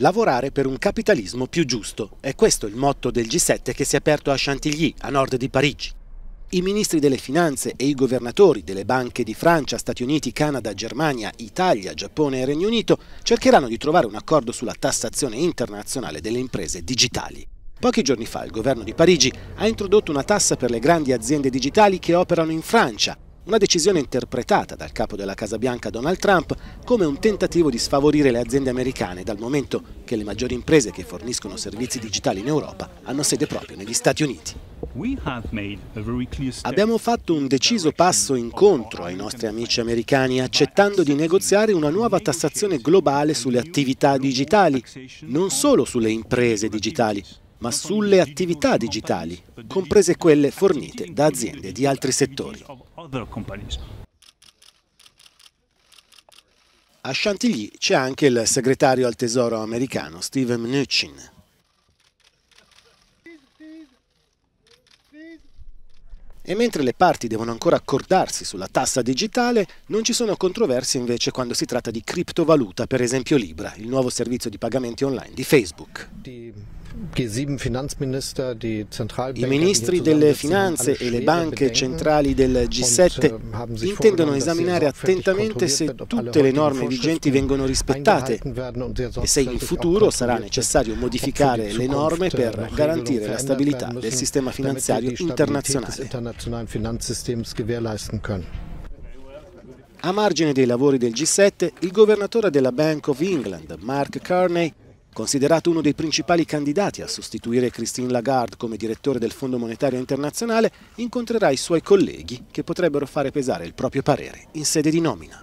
Lavorare per un capitalismo più giusto. È questo il motto del G7 che si è aperto a Chantilly, a nord di Parigi. I ministri delle finanze e i governatori delle banche di Francia, Stati Uniti, Canada, Germania, Italia, Giappone e Regno Unito cercheranno di trovare un accordo sulla tassazione internazionale delle imprese digitali. Pochi giorni fa il governo di Parigi ha introdotto una tassa per le grandi aziende digitali che operano in Francia una decisione interpretata dal capo della Casa Bianca Donald Trump come un tentativo di sfavorire le aziende americane dal momento che le maggiori imprese che forniscono servizi digitali in Europa hanno sede proprio negli Stati Uniti. Abbiamo fatto un deciso passo incontro ai nostri amici americani accettando di negoziare una nuova tassazione globale sulle attività digitali, non solo sulle imprese digitali, ma sulle attività digitali, comprese quelle fornite da aziende di altri settori other companies. A Chantilly c'è anche il segretario al tesoro americano Steven Mnuchin. E mentre le parti devono ancora accordarsi sulla tassa digitale, non ci sono controversie invece quando si tratta di criptovaluta, per esempio Libra, il nuovo servizio di pagamenti online di Facebook. I ministri delle finanze e le banche centrali del G7 äh, intendono esaminare attentamente se tutte le norme vigenti vengono rispettate e se in futuro sarà necessario modificare le norme äh, per garantire la stabilità del sistema finanziario internazionale. A margine dei lavori del G7, il governatore della Bank of England, Mark Carney, Considerato uno dei principali candidati a sostituire Christine Lagarde come direttore del Fondo Monetario Internazionale, incontrerà i suoi colleghi che potrebbero fare pesare il proprio parere in sede di nomina.